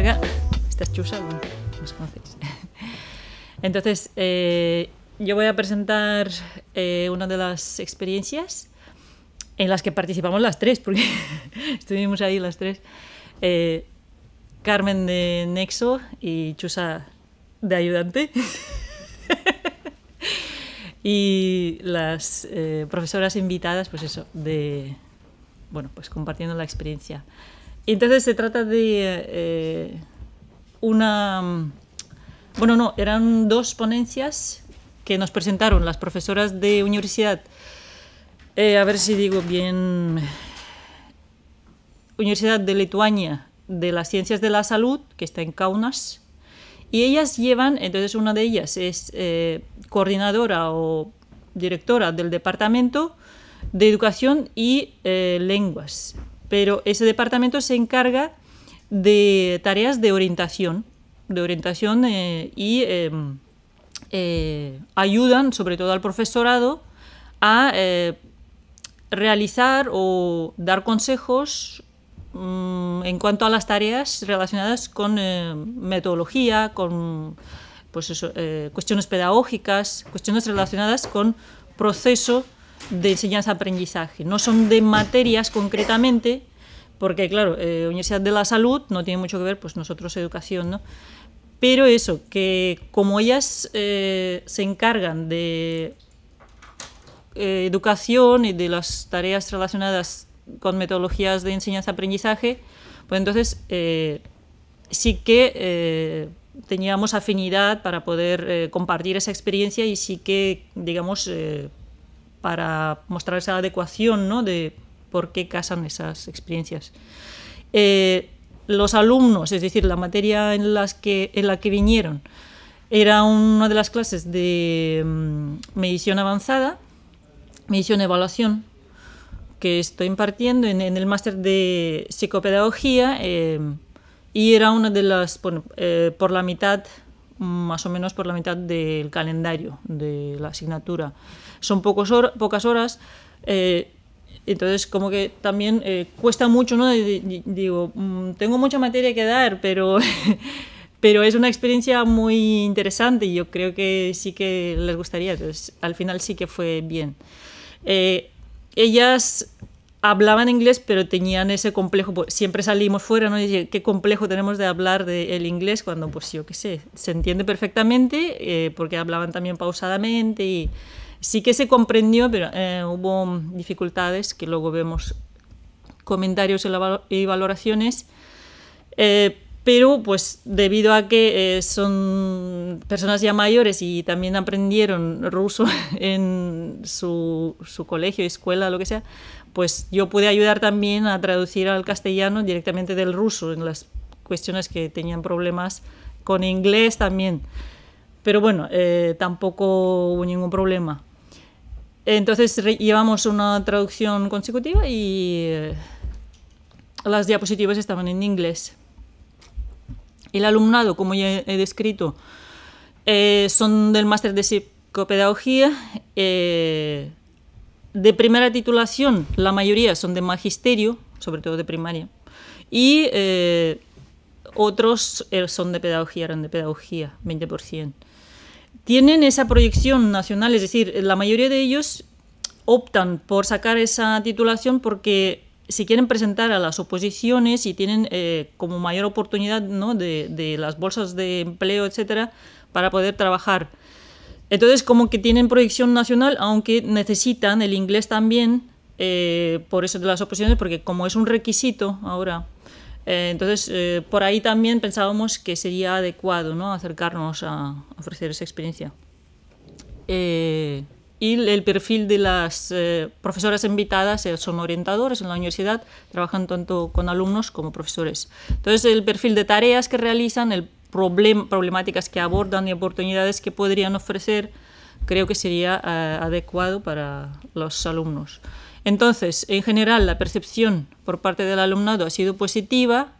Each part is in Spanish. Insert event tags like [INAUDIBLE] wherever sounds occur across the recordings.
Esta Chusa, [LAUGHS] Entonces, eh, yo voy a presentar eh, una de las experiencias en las que participamos las tres, porque [LAUGHS] estuvimos ahí las tres. Eh, Carmen de Nexo y Chusa de ayudante. [LAUGHS] y las profesoras invitadas, pues eso, de, bueno, pues compartiendo la experiencia. Entonces se trata de eh, una... Bueno, no, eran dos ponencias que nos presentaron las profesoras de universidad. Eh, a ver si digo bien... Universidad de Lituania de las Ciencias de la Salud, que está en Kaunas. Y ellas llevan, entonces una de ellas es eh, coordinadora o directora del Departamento de Educación y Lenguas pero ese departamento se encarga de tareas de orientación, de orientación eh, y em, eh, ayudan sobre todo al profesorado a eh, realizar o dar consejos mm, en cuanto a las tareas relacionadas con metodología, con pues cuestiones pedagógicas, cuestiones relacionadas con proceso de enseñanza-aprendizaje. No son de materias concretamente, porque claro, eh, Universidad de la Salud no tiene mucho que ver, pues nosotros educación, ¿no? Pero eso, que como ellas eh, se encargan de eh, educación y de las tareas relacionadas con metodologías de enseñanza-aprendizaje, pues entonces sí que teníamos afinidad para poder compartir esa experiencia y sí que, digamos, para mostrar esa adecuación de por qué casan esas experiencias. Eh, los alumnos, es decir, la materia en, las que, en la que vinieron, era una de las clases de mm, medición avanzada, medición-evaluación, que estoy impartiendo en, el máster de psicopedagogía eh, y era una de las, eh, por la mitad más o menos por la mitad del calendario de la asignatura. Son pocos pocas horas. Eh, entonces, como que también eh, cuesta mucho, ¿no? Digo, mm, tengo mucha materia que dar, pero, [LAUGHS] pero es una experiencia muy interesante y yo creo que sí que les gustaría. Entonces, al final sí que fue bien. Eh, ellas hablaban inglés, pero tenían ese complejo, pues, siempre salimos fuera, ¿no? qué complejo tenemos de hablar del inglés cuando, pues yo qué sé, se entiende perfectamente, eh, porque hablaban también pausadamente y sí que se comprendió, pero eh, hubo dificultades que luego vemos comentarios y valoraciones. Eh, pero pues debido a que eh, son personas ya mayores y también aprendieron ruso [LAUGHS] en su, colegio, escuela, lo que sea, pues yo pude ayudar también a traducir al castellano directamente del ruso en las cuestiones que tenían problemas con inglés también. Pero bueno, eh, tampoco hubo ningún problema. Entonces llevamos una traducción consecutiva y eh, las diapositivas estaban en inglés. El alumnado, como ya he descrito, eh, son del máster de psicopedagogía. Eh, de primera titulación, la mayoría son de magisterio, sobre todo de primaria. Y eh, otros son de pedagogía, eran de pedagogía, 20%. Tienen esa proyección nacional, es decir, la mayoría de ellos optan por sacar esa titulación porque si quieren presentar a las oposiciones y tienen eh, como mayor oportunidad de, las bolsas de empleo, etcétera, para poder trabajar. Entonces, como que tienen proyección nacional, aunque necesitan el inglés también, eh, por eso de las oposiciones, porque como es un requisito ahora, eh, entonces por ahí también pensábamos que sería adecuado ¿no? acercarnos a ofrecer esa experiencia y el perfil de las eh, profesoras invitadas eh, son orientadores en la universidad, trabajan tanto con alumnos como profesores. Entonces, el perfil de tareas que realizan, el problemáticas que abordan y oportunidades que podrían ofrecer, creo que sería eh, adecuado para los alumnos. Entonces, en general, la percepción por parte del alumnado ha sido positiva,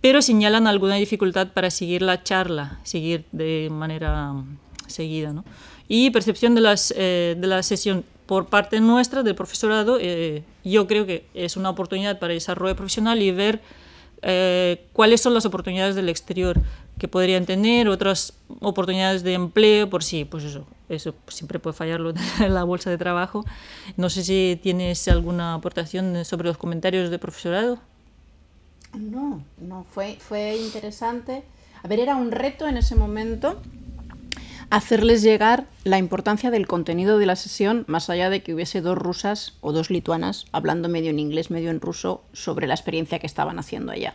pero señalan alguna dificultad para seguir la charla, seguir de manera mm, seguida. ¿no? y percepción de, eh, de la sesión por parte nuestra, del profesorado, eh, yo creo que es una oportunidad para el desarrollo profesional y ver eh, cuáles son las oportunidades del exterior que podrían tener, otras oportunidades de empleo, por si, sí, pues eso, eso siempre puede fallarlo en [LAUGHS] la bolsa de trabajo. No sé si tienes alguna aportación sobre los comentarios del profesorado. No, no, fue, fue interesante. A ver, era un reto en ese momento hacerles llegar la importancia del contenido de la sesión, más allá de que hubiese dos rusas o dos lituanas hablando medio en inglés, medio en ruso, sobre la experiencia que estaban haciendo allá.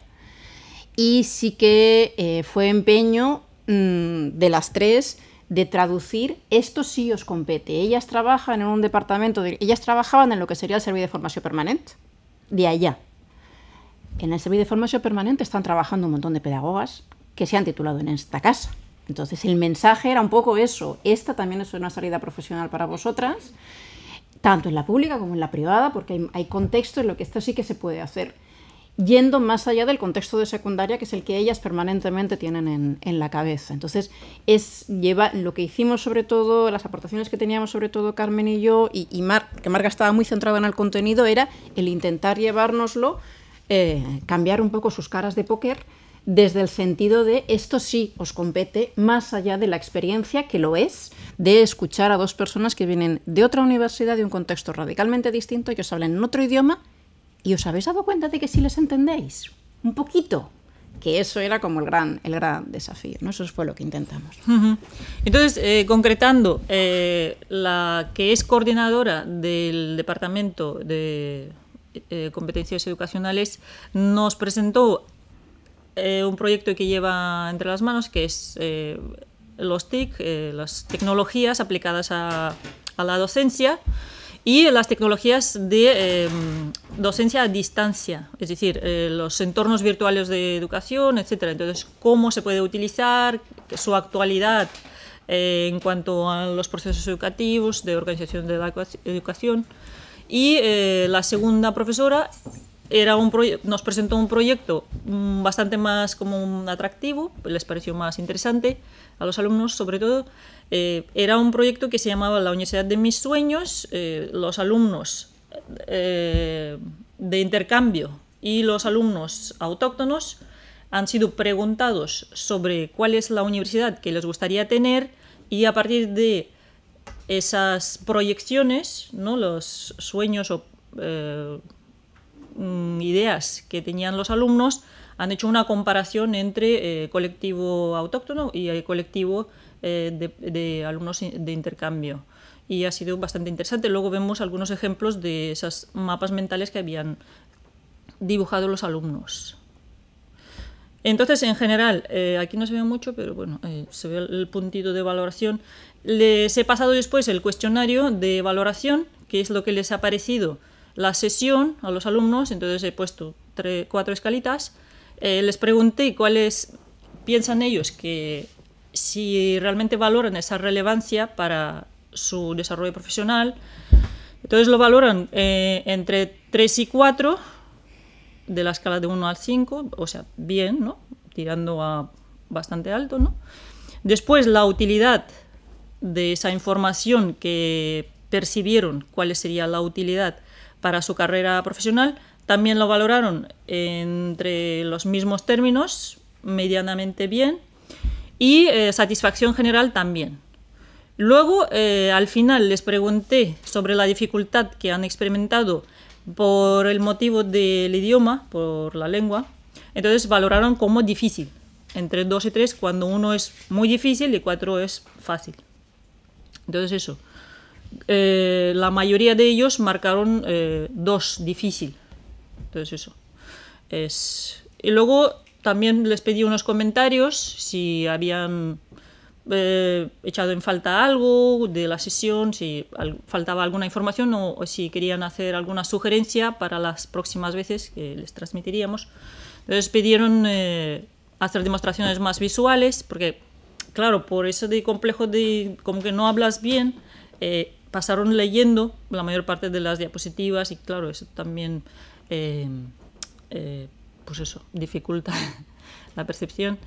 Y sí que eh, fue empeño mm, de las tres de traducir, esto sí os compete. Ellas trabajan en un departamento, de, ellas trabajaban en lo que sería el servicio de formación permanente, de allá. En el servicio de formación permanente están trabajando un montón de pedagogas que se han titulado en esta casa entonces el mensaje era un poco eso, esta también es una salida profesional para vosotras, tanto en la pública como en la privada, porque hay, contexto contextos en lo que esto sí que se puede hacer, yendo más allá del contexto de secundaria, que es el que ellas permanentemente tienen en, la cabeza. Entonces es lo que hicimos sobre todo, las aportaciones que teníamos sobre todo Carmen y yo, y, que Marga estaba muy centrada en el contenido, era el intentar llevárnoslo, eh, cambiar un poco sus caras de póker desde el sentido de esto sí os compete más allá de la experiencia que lo es de escuchar a dos personas que vienen de otra universidad, de un contexto radicalmente distinto, que os hablan en otro idioma y os habéis dado cuenta de que sí les entendéis un poquito, que eso era como el gran, el gran desafío, ¿no? Eso fue lo que intentamos. Entonces, eh, concretando, eh, la que es coordinadora del Departamento de eh, Competencias Educacionales nos presentó eh, un proyecto que lleva entre las manos que es eh, los TIC, eh, las tecnologías aplicadas a, a, la docencia y las tecnologías de em, docencia a distancia, es decir, los entornos virtuales de educación, etc. Entonces, cómo se puede utilizar, su actualidad en cuanto a los procesos educativos, de organización de la educación. Y la segunda profesora era un nos presentó un proyecto mm, bastante más como atractivo, les pareció más interesante a los alumnos sobre todo. Eh, era un proyecto que se llamaba La Universidad de mis sueños, eh, los alumnos eh, de intercambio y los alumnos autóctonos han sido preguntados sobre cuál es la universidad que les gustaría tener y a partir de esas proyecciones, ¿no? los sueños o Mm, ideas que tenían los alumnos, han hecho una comparación entre eh, colectivo autóctono y el eh, colectivo eh, de, alumnos de intercambio. Y ha sido bastante interesante. Luego vemos algunos ejemplos de esas mapas mentales que habían dibujado los alumnos. Entonces, en general, aquí no se ve mucho, pero bueno, se ve el puntito de valoración. Les he pasado después el cuestionario de valoración, que es lo que les ha parecido la sesión a los alumnos, entonces he puesto tres, cuatro escalitas. Eh, les pregunté cuáles piensan ellos que si realmente valoran esa relevancia para su desarrollo profesional. Entonces lo valoran eh, entre 3 y 4 de la escala de 1 al 5, o sea, bien, ¿no? Tirando a bastante alto, ¿no? Después la utilidad de esa información que percibieron, cuál sería la utilidad para su carrera profesional. También lo valoraron entre los mismos términos, medianamente bien, y eh, satisfacción general también. Luego, eh, al final, les pregunté sobre la dificultad que han experimentado por el motivo del idioma, por la lengua. Entonces valoraron como difícil, entre dos y tres cuando uno es muy difícil y cuatro es fácil. Entonces eso. Eh, la mayoría de ellos marcaron eh, dos difícil. Entonces eso. Y luego también les pedí unos comentarios si habían eh, echado en falta algo de la sesión, si faltaba alguna información o, si querían hacer alguna sugerencia para las próximas veces que les transmitiríamos. Entonces pidieron hacer demostraciones más visuales porque, claro, por eso de complejo de como que no hablas bien pasaron leyendo la mayor parte de las diapositivas y claro, eso también, eh, eh, pues eso, dificulta [LAUGHS] la percepción.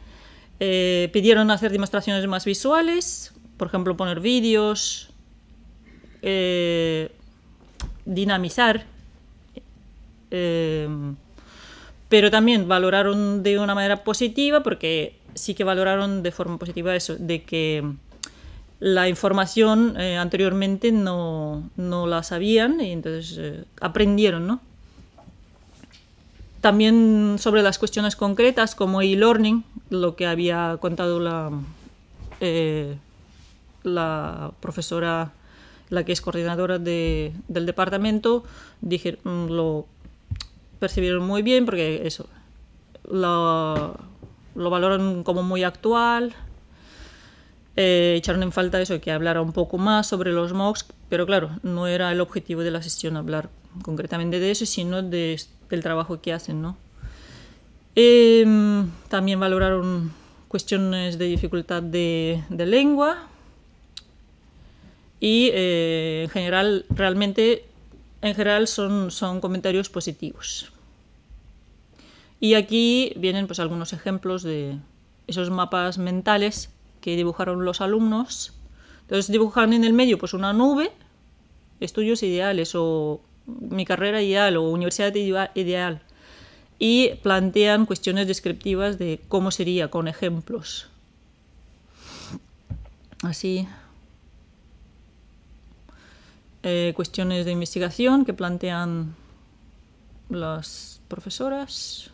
Eh, pidieron hacer demostraciones más visuales, por ejemplo, poner vídeos, dinamizar, pero también valoraron de una manera positiva, porque sí que valoraron de forma positiva eso, de que la información eh, anteriormente no, la sabían y entonces eh, aprendieron, ¿no? También sobre las cuestiones concretas como e-learning, lo que había contado la, eh, la profesora, la que es coordinadora del departamento, mm, lo percibieron muy bien porque eso, lo, lo valoran como muy actual, eh, echaron en falta eso, que hablara un poco más sobre los MOOCs, pero claro, no era el objetivo de la sesión hablar concretamente de eso, sino del trabajo que hacen. Em, también valoraron cuestiones de dificultad de, lengua y eh, en general, realmente, en general son, son comentarios positivos. Y aquí vienen pues algunos ejemplos de esos mapas mentales que dibujaron los alumnos. Entonces dibujan en el medio pues una nube, estudios ideales o mi carrera ideal o universidad ideal. Y plantean cuestiones descriptivas de cómo sería con ejemplos. Así. Eh, cuestiones de investigación que plantean las profesoras.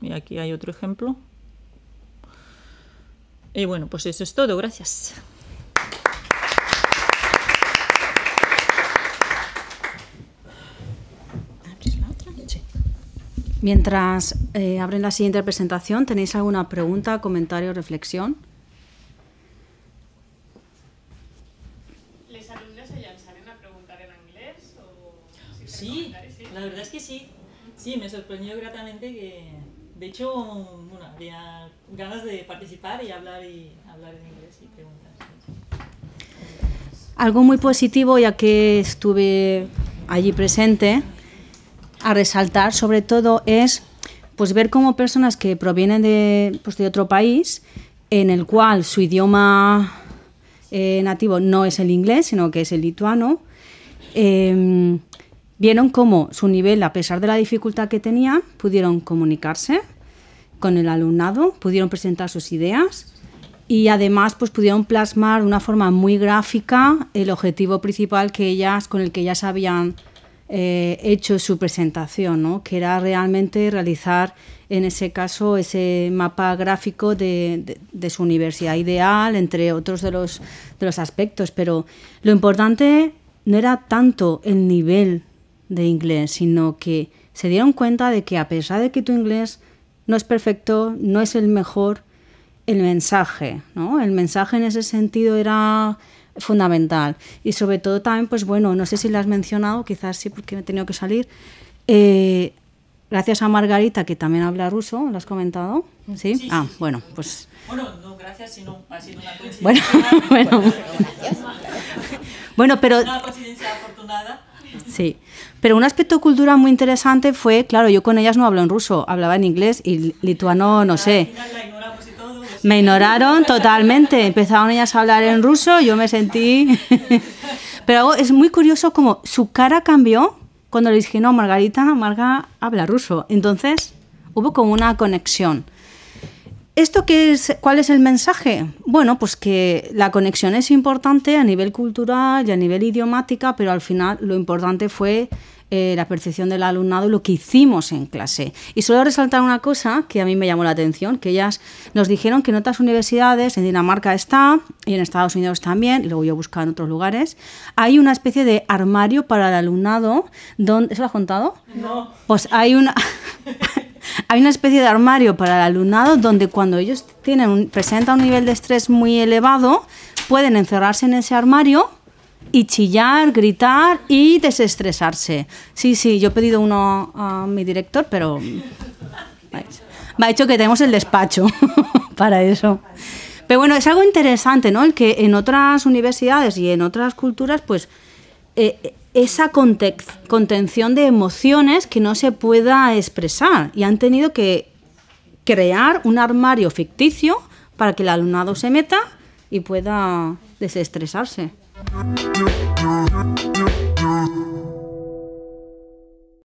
Y aquí hay otro ejemplo. Y bueno, pues eso es todo. Gracias. Mientras eh, abren la siguiente presentación, ¿tenéis alguna pregunta, comentario, reflexión? de hecho, bueno, había ganas de participar y hablar, en inglés y preguntar. Algo muy positivo, ya que estuve allí presente, a resaltar sobre todo es pues ver cómo personas que provienen de, pues, de otro país, en el cual su idioma eh, nativo no es el inglés, sino que es el lituano, em, vieron cómo su nivel, a pesar de la dificultad que tenía, pudieron comunicarse, con el alumnado, pudieron presentar sus ideas y además pues pudieron plasmar de una forma muy gráfica el objetivo principal que ellas con el que ellas habían eh, hecho su presentación, ¿no? que era realmente realizar en ese caso ese mapa gráfico de, su universidad ideal, entre otros de los aspectos. Pero lo importante no era tanto el nivel de inglés, sino que se dieron cuenta de que a pesar de que tu inglés no es perfecto, no es el mejor, el mensaje, ¿no? El mensaje en ese sentido era fundamental. Y sobre todo también, pues bueno, no sé si la has mencionado, quizás sí porque me he tenido que salir. Eh, gracias a Margarita, que también habla ruso, ¿lo has comentado? Sí. ah, bueno, pues... Bueno, no gracias, sino ha sido una coincidencia. Bueno, [LAUGHS] [LAUGHS] bueno. pero... Una coincidencia afortunada. Sí, pero un aspecto cultural muy interesante fue, claro, yo con ellas no hablo en ruso, hablaba en inglés y lituano, no sé. Me ignoraron totalmente, empezaron ellas a hablar en ruso, yo me sentí... [LAUGHS] Pero es muy curioso como su cara cambió cuando le dije, no, Margarita, Marga habla ruso. Entonces hubo como una conexión. ¿Esto qué es, cuál es el mensaje? Bueno, pues que la conexión es importante a nivel cultural y a nivel idiomática, pero al final lo importante fue eh, la percepción del alumnado y lo que hicimos en clase. Y solo resaltar una cosa que a mí me llamó la atención, que ellas nos dijeron que en otras universidades, en Dinamarca está, y en Estados Unidos también, y luego yo buscaba en otros lugares, hay una especie de armario para el alumnado, donde, ¿eso lo has contado? No. Pues hay una... [LAUGHS] hay una especie de armario para el alumnado donde cuando ellos tienen presentan un nivel de estrés muy elevado, pueden encerrarse en ese armario y chillar, gritar y desestresarse. Sí, sí, yo he pedido uno a mi director, pero me ha dicho que tenemos el despacho [LAUGHS] para eso. Pero bueno, es algo interesante, ¿no? El que en otras universidades y en otras culturas, pues eh, esa contención de emociones que no se pueda expresar y han tenido que crear un armario ficticio para que el alumnado se meta y pueda desestresarse. Thank you.